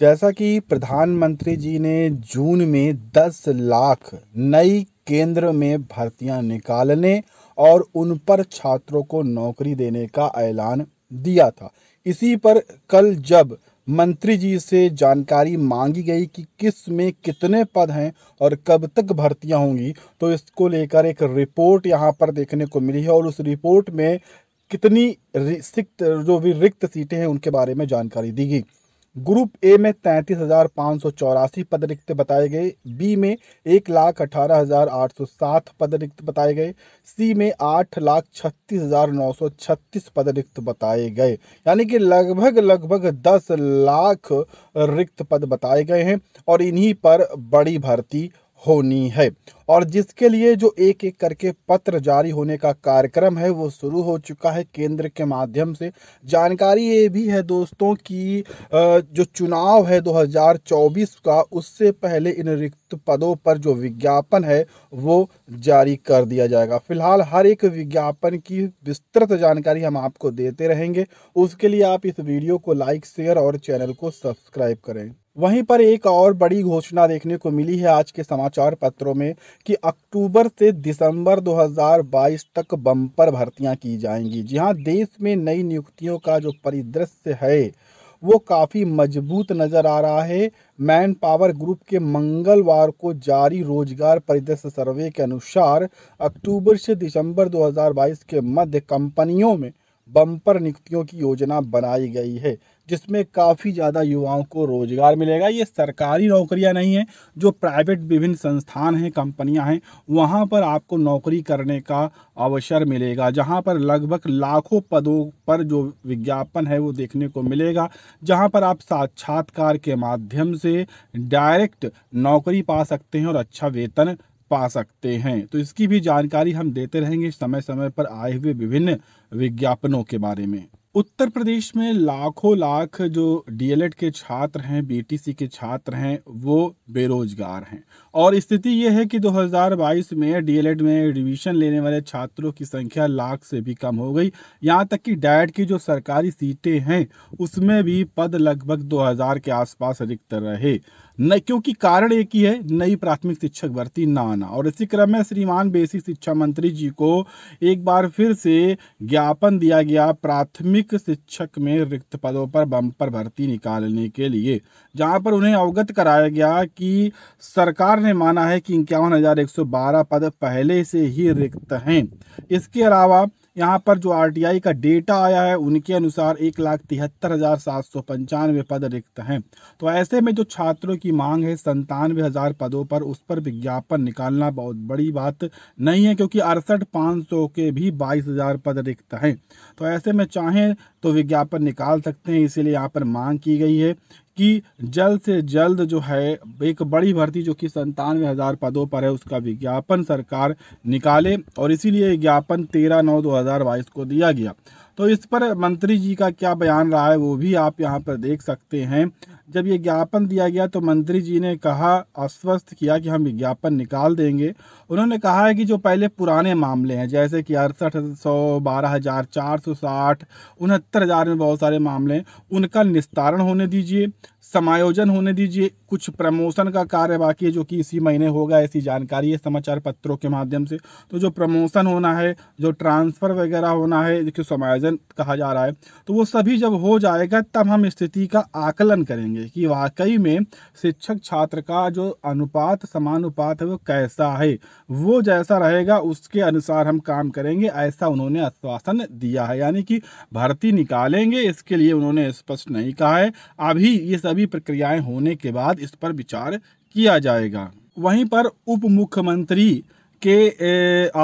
जैसा कि प्रधानमंत्री जी ने जून में 10 लाख नई केंद्र में भर्तियां निकालने और उन पर छात्रों को नौकरी देने का ऐलान दिया था इसी पर कल जब मंत्री जी से जानकारी मांगी गई कि किस में कितने पद हैं और कब तक भर्तियां होंगी तो इसको लेकर एक रिपोर्ट यहां पर देखने को मिली है और उस रिपोर्ट में कितनी रिक्त जो भी रिक्त सीटें हैं उनके बारे में जानकारी दी गई ग्रुप ए में तैंतीस हज़ार पाँच सौ चौरासी पद रिक्त बताए गए बी में एक लाख अठारह हज़ार आठ सौ सात पद रिक्त बताए गए सी में आठ लाख छत्तीस हज़ार नौ सौ छत्तीस पद रिक्त बताए गए यानी कि लगभग लगभग दस लाख रिक्त पद बताए गए हैं और इन्हीं पर बड़ी भर्ती होनी है और जिसके लिए जो एक एक करके पत्र जारी होने का कार्यक्रम है वो शुरू हो चुका है केंद्र के माध्यम से जानकारी ये भी है दोस्तों कि जो चुनाव है 2024 का उससे पहले इन रिक्त पदों पर जो विज्ञापन है वो जारी कर दिया जाएगा फिलहाल हर एक विज्ञापन की विस्तृत जानकारी हम आपको देते रहेंगे उसके लिए आप इस वीडियो को लाइक शेयर और चैनल को सब्सक्राइब करें वहीं पर एक और बड़ी घोषणा देखने को मिली है आज के समाचार पत्रों में कि अक्टूबर से दिसंबर 2022 तक बम्पर भर्तियां की जाएंगी जहां देश में नई नियुक्तियों का जो परिदृश्य है वो काफ़ी मजबूत नज़र आ रहा है मैन पावर ग्रुप के मंगलवार को जारी रोजगार परिदृश्य सर्वे के अनुसार अक्टूबर से दिसंबर 2022 के मध्य कंपनियों में बम्पर नियुक्तियों की योजना बनाई गई है जिसमें काफ़ी ज़्यादा युवाओं को रोज़गार मिलेगा ये सरकारी नौकरियां नहीं हैं जो प्राइवेट विभिन्न संस्थान हैं कंपनियां हैं वहां पर आपको नौकरी करने का अवसर मिलेगा जहां पर लगभग लाखों पदों पर जो विज्ञापन है वो देखने को मिलेगा जहां पर आप साक्षात्कार के माध्यम से डायरेक्ट नौकरी पा सकते हैं और अच्छा वेतन पा सकते हैं तो इसकी भी जानकारी हम देते रहेंगे समय समय पर आए हुए विभिन्न विज्ञापनों के बारे में उत्तर प्रदेश में लाखों लाख जो डीएलएड के छात्र हैं बीटीसी के छात्र हैं वो बेरोजगार हैं और स्थिति ये है कि 2022 में डीएलएड में एडमिशन लेने वाले छात्रों की संख्या लाख से भी कम हो गई यहाँ तक कि डैड की जो सरकारी सीटें हैं उसमें भी पद लगभग 2000 के आसपास रिक्त रहे न क्योंकि कारण एक ही है नई प्राथमिक शिक्षक भर्ती न आना और इसी क्रम में श्रीमान बेसिक शिक्षा मंत्री जी को एक बार फिर से ज्ञापन दिया गया प्राथमिक प्राथमिक शिक्षक में रिक्त पदों पर बम्पर भर्ती निकालने के लिए जहां पर उन्हें अवगत कराया गया कि सरकार ने माना है कि इक्यावन पद पहले से ही रिक्त हैं इसके अलावा यहाँ पर जो आरटीआई का डेटा आया है उनके अनुसार एक लाख तिहत्तर हज़ार सात सौ पंचानवे पद रिक्त हैं तो ऐसे में जो छात्रों की मांग है संतानवे हज़ार पदों पर उस पर विज्ञापन निकालना बहुत बड़ी बात नहीं है क्योंकि अड़सठ पाँच सौ के भी बाईस हज़ार पद रिक्त हैं तो ऐसे में चाहें तो विज्ञापन निकाल सकते हैं इसीलिए यहाँ पर मांग की गई है कि जल्द से जल्द जो है एक बड़ी भर्ती जो कि संतानवे हज़ार पदों पर है उसका विज्ञापन सरकार निकाले और इसीलिए ज्ञापन तेरह नौ दो हज़ार बाईस को दिया गया तो इस पर मंत्री जी का क्या बयान रहा है वो भी आप यहाँ पर देख सकते हैं जब ये ज्ञापन दिया गया तो मंत्री जी ने कहा आश्वस्त किया कि हम विज्ञापन निकाल देंगे उन्होंने कहा है कि जो पहले पुराने मामले हैं जैसे कि अड़सठ सौ बारह हज़ार चार सौ साठ उनहत्तर हज़ार में बहुत सारे मामले हैं उनका निस्तारण होने दीजिए समायोजन होने दीजिए कुछ प्रमोशन का कार्य बाकी है जो कि इसी महीने होगा ऐसी जानकारी है समाचार पत्रों के माध्यम से तो जो प्रमोशन होना है जो ट्रांसफ़र वगैरह होना है जिसको समायोजन कहा जा रहा है तो वो सभी जब हो जाएगा तब हम स्थिति का आकलन करेंगे कि वाकई में शिक्षक छात्र का जो अनुपात समानुपात है वो कैसा है वो जैसा रहेगा उसके अनुसार हम काम करेंगे ऐसा उन्होंने आश्वासन दिया है यानी कि भर्ती निकालेंगे इसके लिए उन्होंने स्पष्ट नहीं कहा है अभी ये सभी सभी प्रक्रियाएं होने के बाद इस पर विचार किया जाएगा वहीं पर उप मुख्यमंत्री के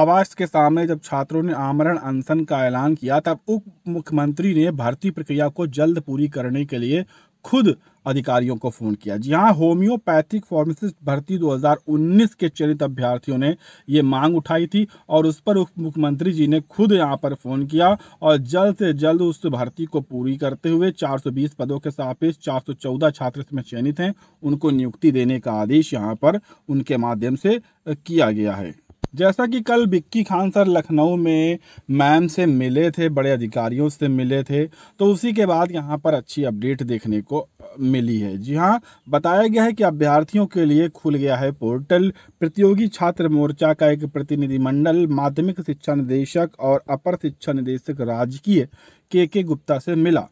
आवास के सामने जब छात्रों ने आमरण अनशन का ऐलान किया तब उप मुख्यमंत्री ने भर्ती प्रक्रिया को जल्द पूरी करने के लिए खुद अधिकारियों को फ़ोन किया जी हाँ होम्योपैथिक फार्मासिस्ट भर्ती 2019 के चयनित अभ्यर्थियों ने ये मांग उठाई थी और उस पर उप मुख्यमंत्री जी ने खुद यहाँ पर फ़ोन किया और जल्द से जल्द उस भर्ती को पूरी करते हुए 420 पदों के सापेक्ष 414 छात्र इसमें चयनित हैं उनको नियुक्ति देने का आदेश यहाँ पर उनके माध्यम से किया गया है जैसा कि कल बिक्की खान सर लखनऊ में मैम से मिले थे बड़े अधिकारियों से मिले थे तो उसी के बाद यहाँ पर अच्छी अपडेट देखने को मिली है जी हाँ बताया गया है कि अभ्यर्थियों के लिए खुल गया है पोर्टल प्रतियोगी छात्र मोर्चा का एक प्रतिनिधिमंडल माध्यमिक शिक्षा निदेशक और अपर शिक्षा निदेशक राजकीय के के गुप्ता से मिला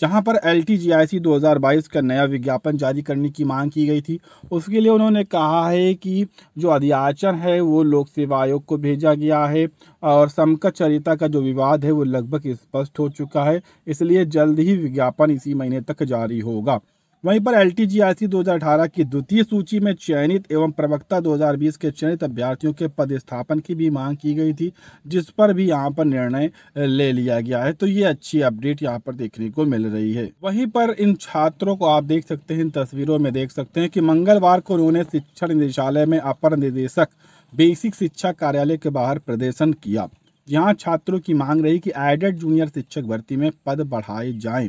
जहां पर एल टी 2022 का नया विज्ञापन जारी करने की मांग की गई थी उसके लिए उन्होंने कहा है कि जो अधियाचन है वो लोक सेवा आयोग को भेजा गया है और समकक्ष चरिता का जो विवाद है वो लगभग स्पष्ट हो चुका है इसलिए जल्द ही विज्ञापन इसी महीने तक जारी होगा वहीं पर एल टी की द्वितीय सूची में चयनित एवं प्रवक्ता 2020 के चयनित अभ्यर्थियों के पद स्थापन की भी मांग की गई थी जिस पर भी यहाँ पर निर्णय ले लिया गया है तो ये अच्छी अपडेट यहाँ पर देखने को मिल रही है वहीं पर इन छात्रों को आप देख सकते हैं इन तस्वीरों में देख सकते हैं कि मंगलवार को उन्होंने शिक्षण निदेशालय में अपर निदेशक बेसिक शिक्षा कार्यालय के बाहर प्रदर्शन किया यहाँ छात्रों की मांग रही कि एडेड जूनियर शिक्षक भर्ती में पद बढ़ाए जाएं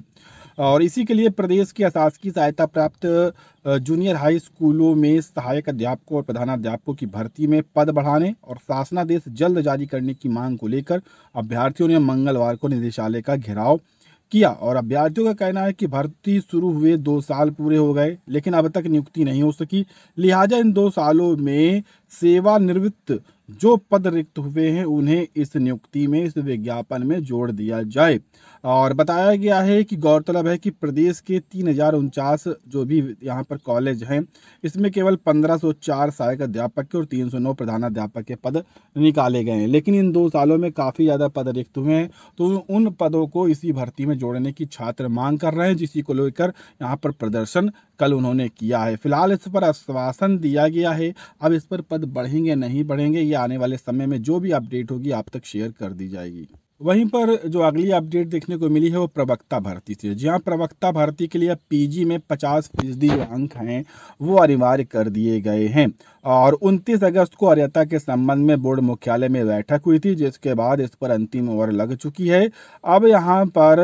और इसी के लिए प्रदेश की अशासकीय सहायता प्राप्त जूनियर हाई स्कूलों में सहायक अध्यापकों और प्रधानाध्यापकों की भर्ती में पद बढ़ाने और शासनादेश जल्द जारी करने की मांग को लेकर अभ्यर्थियों ने मंगलवार को निदेशालय का घेराव किया और अभ्यर्थियों का कहना है कि भर्ती शुरू हुए दो साल पूरे हो गए लेकिन अब तक नियुक्ति नहीं हो सकी लिहाजा इन दो सालों में सेवानिवृत्त जो पद रिक्त हुए हैं उन्हें इस नियुक्ति में इस विज्ञापन में जोड़ दिया जाए और बताया गया है कि गौरतलब है कि प्रदेश के तीन हजार उनचास जो भी यहाँ पर कॉलेज हैं इसमें केवल 1504 सहायक अध्यापक के और 309 प्रधानाध्यापक के पद निकाले गए हैं लेकिन इन दो सालों में काफ़ी ज़्यादा पद रिक्त हुए हैं तो उन पदों को इसी भर्ती में जोड़ने की छात्र मांग कर रहे हैं जिसी को लेकर यहाँ पर प्रदर्शन कल उन्होंने किया है फिलहाल इस पर आश्वासन दिया गया है अब इस पर पद बढ़ेंगे नहीं बढ़ेंगे या आने वाले समय में जो भी अपडेट होगी आप तक शेयर कर दी जाएगी वहीं पर जो अगली अपडेट देखने को मिली है वो प्रवक्ता भर्ती से जी हाँ, प्रवक्ता भर्ती के लिए पीजी में 50 फीसदी जो अंक हैं वो अनिवार्य कर दिए गए हैं और 29 अगस्त को अर्यता के संबंध में बोर्ड मुख्यालय में बैठक हुई थी जिसके बाद इस पर अंतिम ओवर लग चुकी है अब यहाँ पर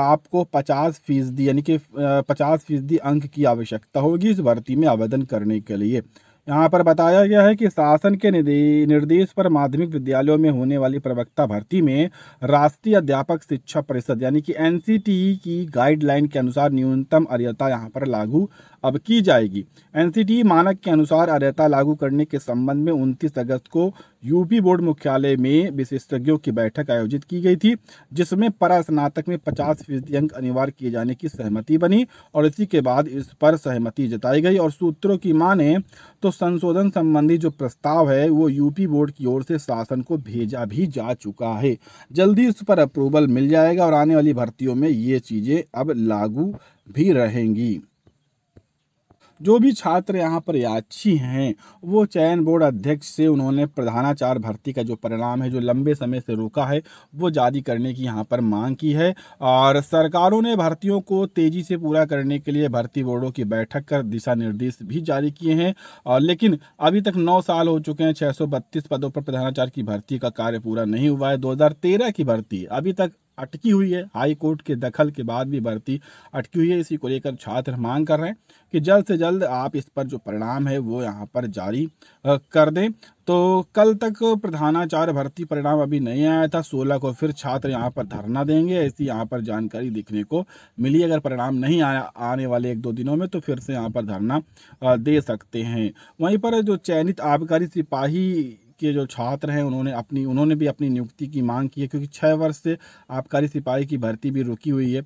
आपको 50 फीसदी यानी कि 50 फीसदी अंक की आवश्यकता होगी इस भर्ती में आवेदन करने के लिए यहाँ पर बताया गया है कि शासन के निर्देश पर माध्यमिक विद्यालयों में होने वाली प्रवक्ता भर्ती में राष्ट्रीय अध्यापक शिक्षा परिषद यानी कि एनसीटीई की गाइडलाइन के अनुसार न्यूनतम अर्यता यहाँ पर लागू अब की जाएगी एनसीटी मानक के अनुसार अर्हता लागू करने के संबंध में 29 अगस्त को यूपी बोर्ड मुख्यालय में विशेषज्ञों की बैठक आयोजित की गई थी जिसमें परास्नातक में 50 फीसदी अंक अनिवार्य किए जाने की सहमति बनी और इसी के बाद इस पर सहमति जताई गई और सूत्रों की माने तो संशोधन संबंधी जो प्रस्ताव है वो यूपी बोर्ड की ओर से शासन को भेजा भी जा चुका है जल्दी इस पर अप्रूवल मिल जाएगा और आने वाली भर्तियों में ये चीज़ें अब लागू भी रहेंगी जो भी छात्र यहाँ पर याची हैं वो चयन बोर्ड अध्यक्ष से उन्होंने प्रधानाचार भर्ती का जो परिणाम है जो लंबे समय से रुका है वो जारी करने की यहाँ पर मांग की है और सरकारों ने भर्तियों को तेज़ी से पूरा करने के लिए भर्ती बोर्डों की बैठक कर दिशा निर्देश भी जारी किए हैं और लेकिन अभी तक नौ साल हो चुके हैं छः पदों पर प्रधानाचार्य की भर्ती का कार्य पूरा नहीं हुआ है दो की भर्ती अभी तक अटकी हुई है हाई कोर्ट के दखल के बाद भी भर्ती अटकी हुई है इसी को लेकर छात्र मांग कर रहे हैं कि जल्द से जल्द आप इस पर जो परिणाम है वो यहाँ पर जारी कर दें तो कल तक प्रधानाचार्य भर्ती परिणाम अभी नहीं आया था सोलह को फिर छात्र यहाँ पर धरना देंगे ऐसी यहाँ पर जानकारी दिखने को मिली अगर परिणाम नहीं आया आने वाले एक दो दिनों में तो फिर से यहाँ पर धरना दे सकते हैं वहीं पर जो चयनित आबकारी सिपाही के जो छात्र हैं उन्होंने अपनी उन्होंने भी अपनी नियुक्ति की मांग की है क्योंकि छः वर्ष से आबकारी सिपाही की भर्ती भी रुकी हुई है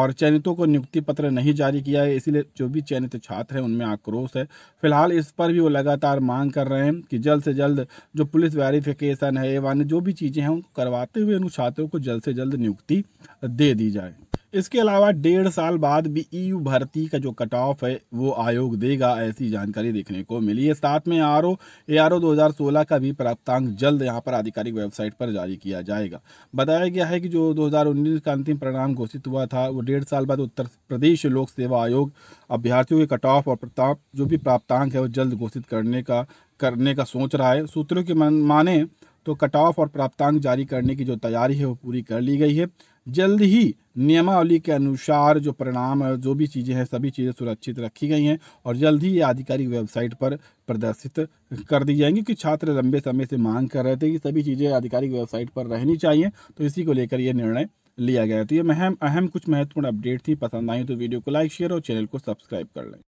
और चयनितों को नियुक्ति पत्र नहीं जारी किया है इसीलिए जो भी चयनित छात्र हैं उनमें आक्रोश है फिलहाल इस पर भी वो लगातार मांग कर रहे हैं कि जल्द से जल्द जो पुलिस वेरिफिकेशन है एवं जो भी चीज़ें हैं उनको करवाते हुए उन छात्रों को जल्द से जल्द नियुक्ति दे दी जाए इसके अलावा डेढ़ साल बाद भी ईयू e भर्ती का जो कट ऑफ है वो आयोग देगा ऐसी जानकारी देखने को मिली है साथ में R O A R O दो का भी प्राप्तांक जल्द यहाँ पर आधिकारिक वेबसाइट पर जारी किया जाएगा बताया गया है कि जो 2019 का अंतिम परिणाम घोषित हुआ था वो डेढ़ साल बाद उत्तर प्रदेश लोक सेवा आयोग अभ्यर्थियों के कट ऑफ और प्रताप जो भी प्राप्तांक है वो जल्द घोषित करने का करने का सोच रहा है सूत्रों की माने तो कट ऑफ और प्राप्तांक जारी करने की जो तैयारी है वो पूरी कर ली गई है जल्द ही नियमावली के अनुसार जो परिणाम जो भी चीज़ें हैं सभी चीज़ें सुरक्षित रखी गई हैं और जल्द ही ये आधिकारिक वेबसाइट पर प्रदर्शित कर दी जाएंगी कि छात्र लंबे समय से मांग कर रहे थे कि सभी चीज़ें आधिकारिक वेबसाइट पर रहनी चाहिए तो इसी को लेकर यह निर्णय लिया गया तो ये अहम अहम कुछ महत्वपूर्ण अपडेट थी पसंद आई तो वीडियो को लाइक शेयर और चैनल को सब्सक्राइब कर लें